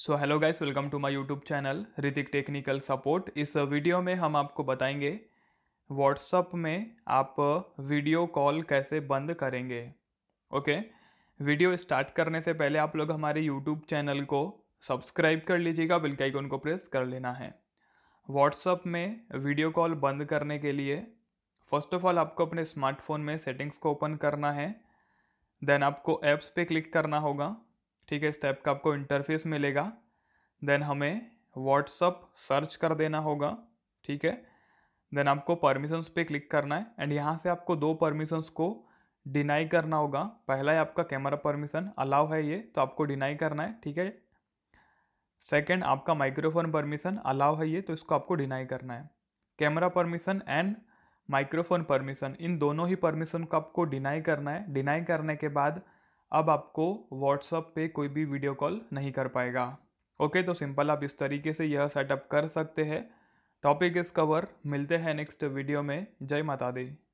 so hello guys welcome to my YouTube channel Hrithik technical support इस video में हम आपको बताएंगे व्हाट्सअप में आप वीडियो कॉल कैसे बंद करेंगे ओके वीडियो स्टार्ट करने से पहले आप लोग हमारे यूट्यूब चैनल को सब्सक्राइब कर लीजिएगा बिल्कुल आइकन को प्रेस कर लेना है व्हाट्सअप में वीडियो कॉल बंद करने के लिए फर्स्ट ऑफ ऑल आपको अपने स्मार्टफोन में सेटिंग्स को ओपन करना है देन आपको ऐप्स पे क्लिक करना होगा ठीक है स्टेप का आपको इंटरफेस मिलेगा देन हमें व्हाट्सअप सर्च कर देना होगा ठीक है देन आपको परमिशंस पे क्लिक करना है एंड यहाँ से आपको दो परमिशंस को डिनाई करना होगा पहला है आपका कैमरा परमिशन अलाउ है ये तो आपको डिनाई करना है ठीक है सेकंड आपका माइक्रोफोन परमिशन अलाउ है ये तो इसको आपको डिनाई करना है camera permission and microphone permission इन दोनों ही परमिशन को आपको डिनाई करना है डिनाई करने के बाद अब आपको व्हाट्सअप पे कोई भी वीडियो कॉल नहीं कर पाएगा ओके तो सिंपल आप इस तरीके से यह सेटअप कर सकते हैं टॉपिक इस कवर मिलते हैं नेक्स्ट वीडियो में जय माता दी